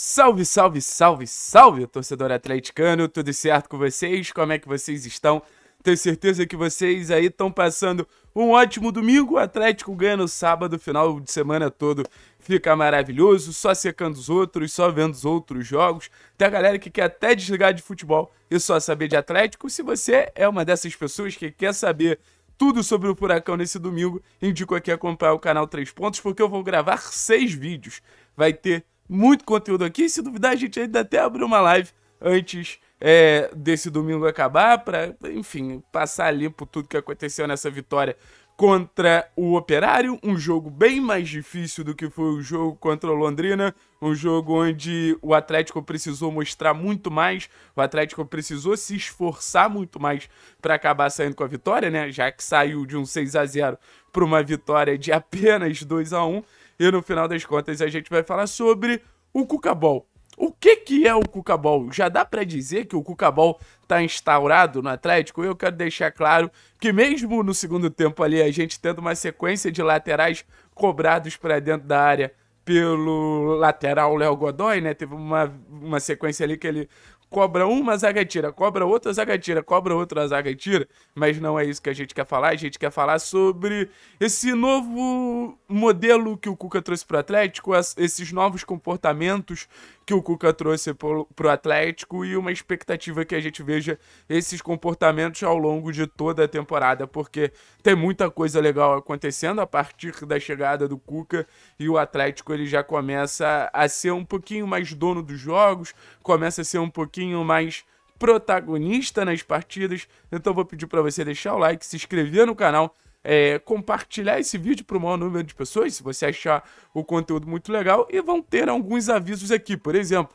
Salve, salve, salve, salve, torcedor atleticano, tudo certo com vocês? Como é que vocês estão? Tenho certeza que vocês aí estão passando um ótimo domingo. O Atlético ganha no sábado, final de semana todo fica maravilhoso, só secando os outros, só vendo os outros jogos. Tem a galera que quer até desligar de futebol e só saber de Atlético. Se você é uma dessas pessoas que quer saber tudo sobre o Furacão nesse domingo, indico aqui acompanhar o canal Três Pontos, porque eu vou gravar seis vídeos. Vai ter muito conteúdo aqui. Se duvidar, a gente ainda até abriu uma live antes é, desse domingo acabar, para, enfim, passar limpo tudo que aconteceu nessa vitória contra o Operário, um jogo bem mais difícil do que foi o jogo contra o Londrina, um jogo onde o Atlético precisou mostrar muito mais, o Atlético precisou se esforçar muito mais para acabar saindo com a vitória, né? Já que saiu de um 6 a 0 para uma vitória de apenas 2 a 1. E no final das contas a gente vai falar sobre o Cucabol. O que, que é o Cucabol? Já dá para dizer que o Cucabol tá instaurado no Atlético? Eu quero deixar claro que mesmo no segundo tempo ali, a gente tendo uma sequência de laterais cobrados para dentro da área pelo lateral Léo Godoy, né? Teve uma, uma sequência ali que ele cobra uma zaga e tira, cobra outra zaga e tira, cobra outra zaga e tira, mas não é isso que a gente quer falar, a gente quer falar sobre esse novo modelo que o Cuca trouxe para o Atlético, esses novos comportamentos que o Cuca trouxe para o Atlético e uma expectativa que a gente veja esses comportamentos ao longo de toda a temporada, porque tem muita coisa legal acontecendo a partir da chegada do Cuca e o Atlético ele já começa a ser um pouquinho mais dono dos jogos, começa a ser um pouquinho mais protagonista nas partidas. Então vou pedir para você deixar o like, se inscrever no canal é, compartilhar esse vídeo para o maior número de pessoas, se você achar o conteúdo muito legal, e vão ter alguns avisos aqui. Por exemplo,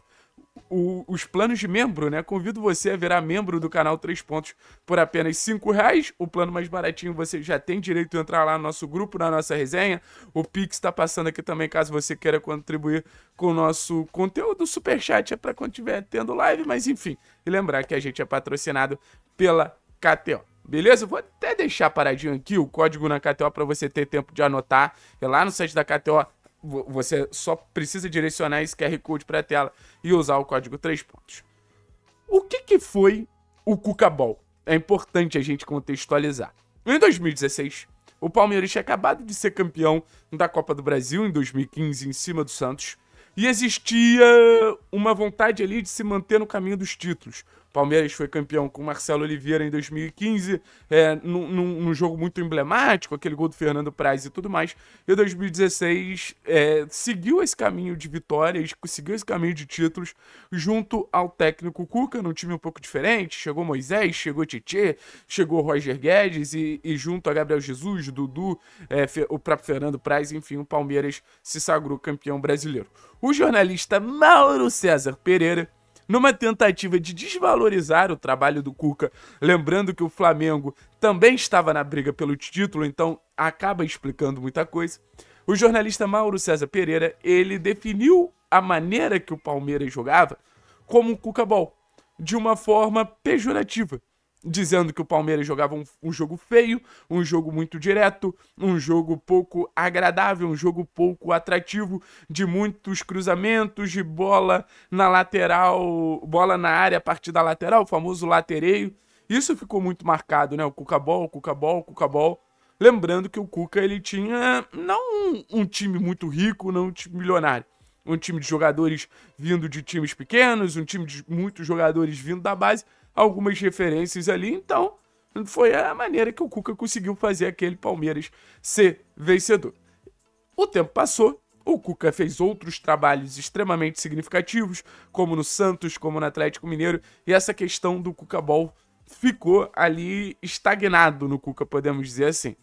o, os planos de membro, né? Convido você a virar membro do canal 3 Pontos por apenas 5 reais. O plano mais baratinho você já tem direito de entrar lá no nosso grupo, na nossa resenha. O Pix está passando aqui também, caso você queira contribuir com o nosso conteúdo. O Superchat é para quando estiver tendo live, mas enfim. E lembrar que a gente é patrocinado pela KTO. Beleza? Vou até deixar paradinho aqui o código na KTO para você ter tempo de anotar. É lá no site da KTO, você só precisa direcionar esse QR Code para a tela e usar o código 3 pontos. O que, que foi o Cuca Ball? É importante a gente contextualizar. Em 2016, o Palmeiras tinha acabado de ser campeão da Copa do Brasil em 2015 em cima do Santos. E existia uma vontade ali de se manter no caminho dos títulos. Palmeiras foi campeão com Marcelo Oliveira em 2015, é, num, num, jogo muito emblemático, aquele gol do Fernando Praz e tudo mais. E 2016 é, seguiu esse caminho de vitórias, seguiu esse caminho de títulos, junto ao técnico Cuca, num time um pouco diferente. Chegou Moisés, chegou Tietê, chegou Roger Guedes e, e junto a Gabriel Jesus, Dudu, é, o próprio Fernando Praz, enfim, o Palmeiras se sagrou campeão brasileiro. O jornalista Mauro César Pereira numa tentativa de desvalorizar o trabalho do Cuca, lembrando que o Flamengo também estava na briga pelo título, então acaba explicando muita coisa. O jornalista Mauro César Pereira, ele definiu a maneira que o Palmeiras jogava como um Cuca Ball, de uma forma pejorativa dizendo que o Palmeiras jogava um, um, jogo feio, um jogo muito direto, um jogo pouco agradável, um jogo pouco atrativo, de muitos cruzamentos, de bola na lateral, bola na área a partir da lateral, o famoso latereio. Isso ficou muito marcado, né? O Cucabol, o Cucabol, o Cucabol. Lembrando que o Cuca ele tinha não um, um time muito rico, não um time milionário, um time de jogadores vindo de times pequenos, um time de muitos jogadores vindo da base, algumas referências ali. Então, foi a maneira que o Cuca conseguiu fazer aquele Palmeiras ser vencedor. O tempo passou, o Cuca fez outros trabalhos extremamente significativos, como no Santos, como no Atlético Mineiro, e essa questão do Cuca Ball ficou ali estagnado no Cuca, podemos dizer assim.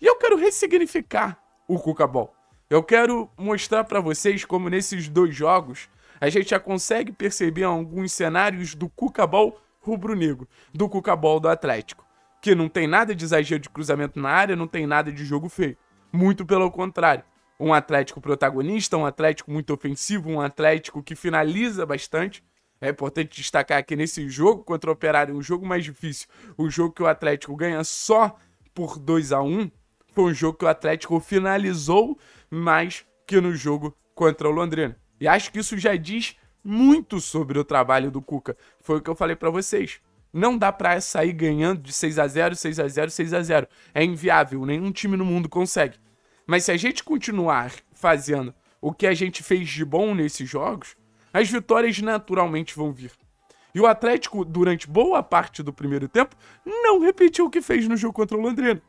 E eu quero ressignificar o Cuca Ball. Eu quero mostrar para vocês como nesses dois jogos a gente já consegue perceber alguns cenários do cucabol rubro-negro, do cucabol do Atlético, que não tem nada de exagero de cruzamento na área, não tem nada de jogo feio. Muito pelo contrário. Um Atlético protagonista, um Atlético muito ofensivo, um Atlético que finaliza bastante. É importante destacar que nesse jogo contra o Operário, um jogo mais difícil, o jogo que o Atlético ganha só por 2 a 1 foi um jogo que o Atlético finalizou mais que no jogo contra o Londrina. E acho que isso já diz muito sobre o trabalho do Cuca. Foi o que eu falei para vocês. Não dá para sair ganhando de 6 a 0, 6 a 0, 6 a 0. É inviável, nenhum time no mundo consegue. Mas se a gente continuar fazendo o que a gente fez de bom nesses jogos, as vitórias naturalmente vão vir. E o Atlético, durante boa parte do primeiro tempo, não repetiu o que fez no jogo contra o Londrina.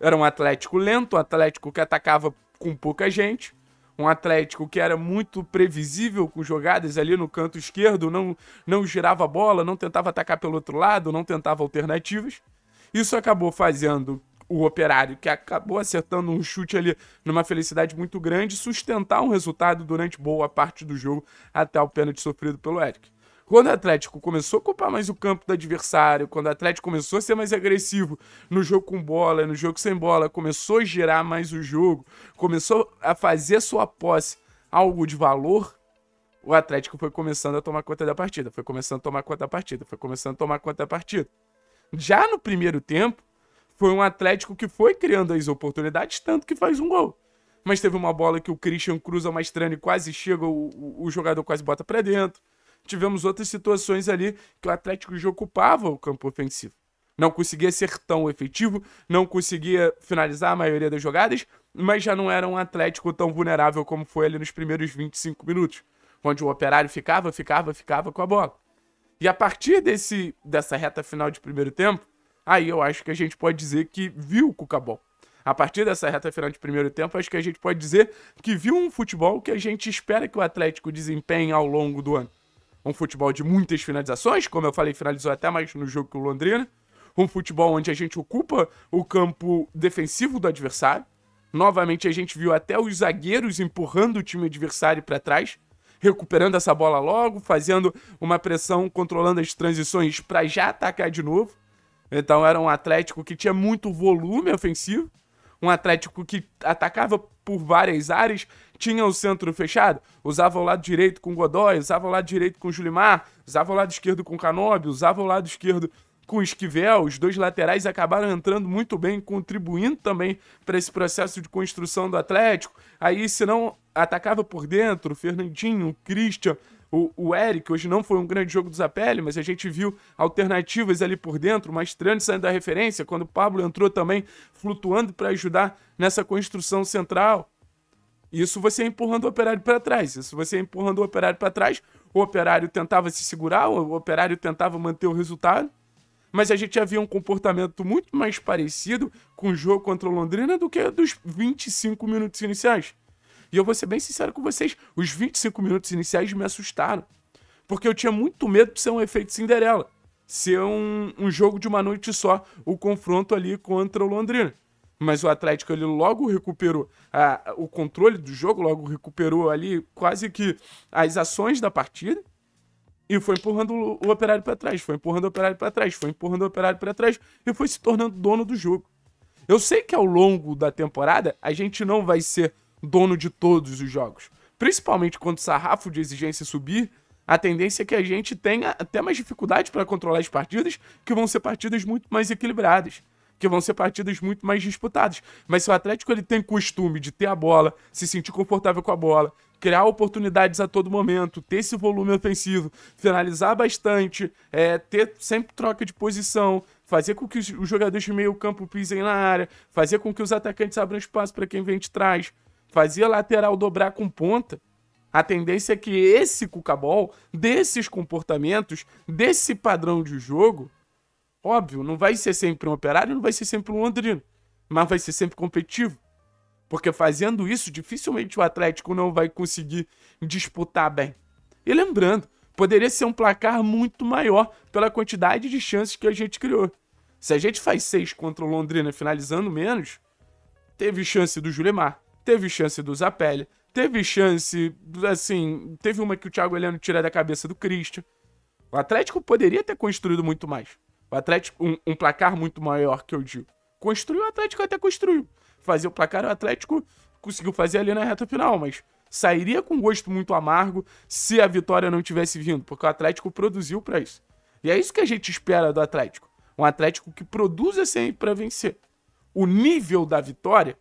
Era um Atlético lento, um Atlético que atacava com pouca gente. Um Atlético que era muito previsível com jogadas ali no canto esquerdo, não, não girava a bola, não tentava atacar pelo outro lado, não tentava alternativas. Isso acabou fazendo o Operário, que acabou acertando um chute ali numa felicidade muito grande, sustentar um resultado durante boa parte do jogo até o pênalti sofrido pelo Eric. Quando o Atlético começou a ocupar mais o campo do adversário, quando o Atlético começou a ser mais agressivo no jogo com bola, no jogo sem bola, começou a gerar mais o jogo, começou a fazer sua posse algo de valor, o Atlético foi começando a tomar conta da partida, foi começando a tomar conta da partida, foi começando a tomar conta da partida. Já no primeiro tempo, foi um Atlético que foi criando as oportunidades, tanto que faz um gol. Mas teve uma bola que o Christian cruza mais estranho e quase chega, o, o, o jogador quase bota para dentro tivemos outras situações ali que o Atlético já ocupava o campo ofensivo. Não conseguia ser tão efetivo, não conseguia finalizar a maioria das jogadas, mas já não era um Atlético tão vulnerável como foi ali nos primeiros 25 minutos, onde o operário ficava, ficava, ficava com a bola. E a partir desse, dessa reta final de primeiro tempo, aí eu acho que a gente pode dizer que viu o Cucabol. A partir dessa reta final de primeiro tempo, acho que a gente pode dizer que viu um futebol que a gente espera que o Atlético desempenhe ao longo do ano um futebol de muitas finalizações, como eu falei, finalizou até mais no jogo que o Londrina. Um futebol onde a gente ocupa o campo defensivo do adversário. Novamente, a gente viu até os zagueiros empurrando o time adversário para trás, recuperando essa bola logo, fazendo uma pressão, controlando as transições para já atacar de novo. Então, era um Atlético que tinha muito volume ofensivo, um Atlético que atacava por várias áreas, tinha o centro fechado, usava o lado direito com Godoy, usava o lado direito com Julimar, usava o lado esquerdo com Canobi, usava o lado esquerdo com Esquivel. Os dois laterais acabaram entrando muito bem, contribuindo também para esse processo de construção do Atlético. Aí, se não atacava por dentro, o Fernandinho, o Christian, o, o Eric, hoje não foi um grande jogo do Zapelli, mas a gente viu alternativas ali por dentro, mas Trani saindo da referência, quando o Pablo entrou também flutuando para ajudar nessa construção central. Isso você empurrando o operário para trás. Isso você empurrando o operário para trás. O operário tentava se segurar, o operário tentava manter o resultado. Mas a gente havia um comportamento muito mais parecido com o jogo contra o Londrina do que dos 25 minutos iniciais. E eu vou ser bem sincero com vocês: os 25 minutos iniciais me assustaram. Porque eu tinha muito medo de ser um efeito Cinderela ser um, um jogo de uma noite só, o confronto ali contra o Londrina mas o Atlético ele logo recuperou a, o controle do jogo, logo recuperou ali quase que as ações da partida e foi empurrando o operário para trás, foi empurrando o operário para trás, foi empurrando o operário para trás e foi se tornando dono do jogo. Eu sei que ao longo da temporada a gente não vai ser dono de todos os jogos, principalmente quando o sarrafo de exigência subir. A tendência é que a gente tenha até mais dificuldade para controlar as partidas, que vão ser partidas muito mais equilibradas que vão ser partidas muito mais disputadas. Mas se o Atlético ele tem costume de ter a bola, se sentir confortável com a bola, criar oportunidades a todo momento, ter esse volume ofensivo, finalizar bastante, é, ter sempre troca de posição, fazer com que os, jogadores de meio campo pisem na área, fazer com que os atacantes abram espaço para quem vem de trás, fazer a lateral dobrar com ponta. A tendência é que esse cucabol, desses comportamentos, desse padrão de jogo, Óbvio, não vai ser sempre um operário, não vai ser sempre um Londrino, mas vai ser sempre competitivo. Porque fazendo isso, dificilmente o Atlético não vai conseguir disputar bem. E lembrando, poderia ser um placar muito maior pela quantidade de chances que a gente criou. Se a gente faz seis contra o Londrina finalizando menos, teve chance do Julemar, teve chance do Zapelli, teve chance, assim, teve uma que o Thiago Heleno tira da cabeça do Christian. O Atlético poderia ter construído muito mais. O Atlético, um, um placar muito maior que eu digo. Construiu, o Atlético até construiu. Fazer o placar, o Atlético conseguiu fazer ali na reta final, mas sairia com gosto muito amargo se a vitória não tivesse vindo, porque o Atlético produziu para isso. E é isso que a gente espera do Atlético. Um Atlético que produza sempre para vencer. O nível da vitória,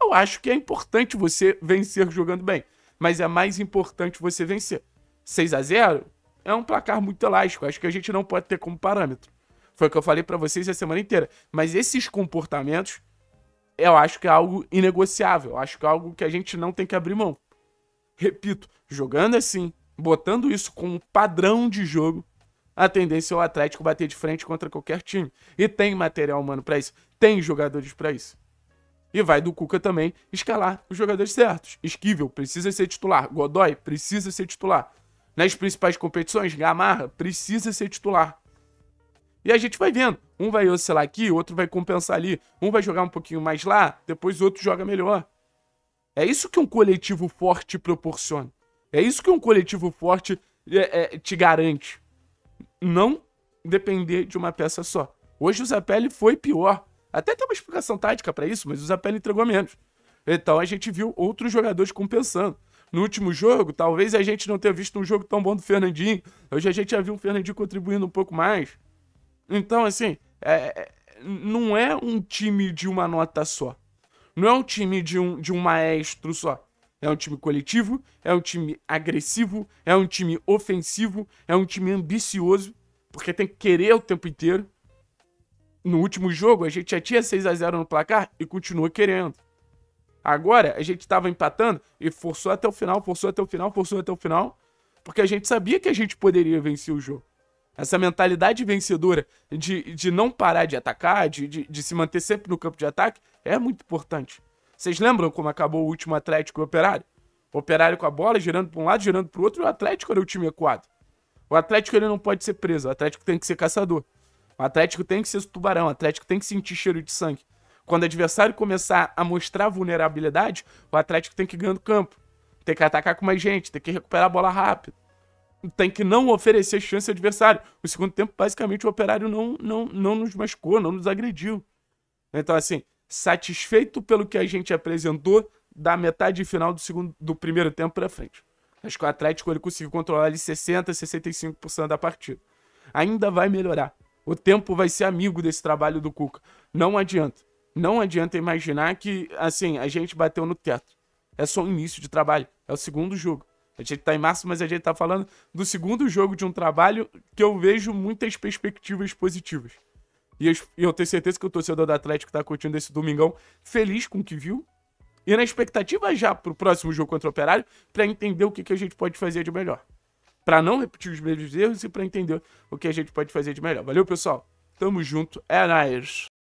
eu acho que é importante você vencer jogando bem, mas é mais importante você vencer. 6 a 0 é um placar muito elástico, acho que a gente não pode ter como parâmetro. Foi o que eu falei para vocês a semana inteira. Mas esses comportamentos, eu acho que é algo inegociável. Eu acho que é algo que a gente não tem que abrir mão. Repito, jogando assim, botando isso como padrão de jogo, a tendência é o Atlético bater de frente contra qualquer time. E tem material humano para isso, tem jogadores para isso. E vai do Cuca também escalar os jogadores certos. Esquivel precisa ser titular, Godoy precisa ser titular. Nas principais competições, Gamarra precisa ser titular. E a gente vai vendo. Um vai oscilar aqui, outro vai compensar ali. Um vai jogar um pouquinho mais lá, depois o outro joga melhor. É isso que um coletivo forte proporciona. É isso que um coletivo forte é, é, te garante. Não depender de uma peça só. Hoje o Zapelli foi pior. Até tem uma explicação tática para isso, mas o Zapelli entregou menos. Então a gente viu outros jogadores compensando. No último jogo, talvez a gente não tenha visto um jogo tão bom do Fernandinho. Hoje a gente já viu o Fernandinho contribuindo um pouco mais. Então, assim, é, é, não é um time de uma nota só. Não é um time de um, de um maestro só. É um time coletivo, é um time agressivo, é um time ofensivo, é um time ambicioso, porque tem que querer o tempo inteiro. No último jogo, a gente já tinha 6 a 0 no placar e continuou querendo. Agora, a gente estava empatando e forçou até o final, forçou até o final, forçou até o final, porque a gente sabia que a gente poderia vencer o jogo essa mentalidade vencedora de, de não parar de atacar, de, de, de se manter sempre no campo de ataque, é muito importante. Vocês lembram como acabou o último Atlético e Operário? O Operário com a bola, girando para um lado, girando para o outro, e o Atlético era o time equado. O Atlético ele não pode ser preso, o Atlético tem que ser caçador. O Atlético tem que ser tubarão, o Atlético tem que sentir cheiro de sangue. Quando o adversário começar a mostrar vulnerabilidade, o Atlético tem que ganhar no campo. Tem que atacar com mais gente, tem que recuperar a bola rápido tem que não oferecer chance ao adversário. No segundo tempo, basicamente, o operário não, não, não nos machucou, não nos agrediu. Então, assim, satisfeito pelo que a gente apresentou da metade final do, segundo, do primeiro tempo para frente. Acho que o Atlético ele conseguiu controlar ali 60%, 65% da partida. Ainda vai melhorar. O tempo vai ser amigo desse trabalho do Cuca. Não adianta. Não adianta imaginar que, assim, a gente bateu no teto. É só o início de trabalho. É o segundo jogo. A gente está em março, mas a gente está falando do segundo jogo de um trabalho que eu vejo muitas perspectivas positivas. E eu tenho certeza que o torcedor do Atlético tá curtindo esse domingão feliz com o que viu. E na expectativa já para o próximo jogo contra o Operário, para entender o que, que a gente pode fazer de melhor. Para não repetir os mesmos erros e para entender o que a gente pode fazer de melhor. Valeu, pessoal. Tamo junto. É nóis.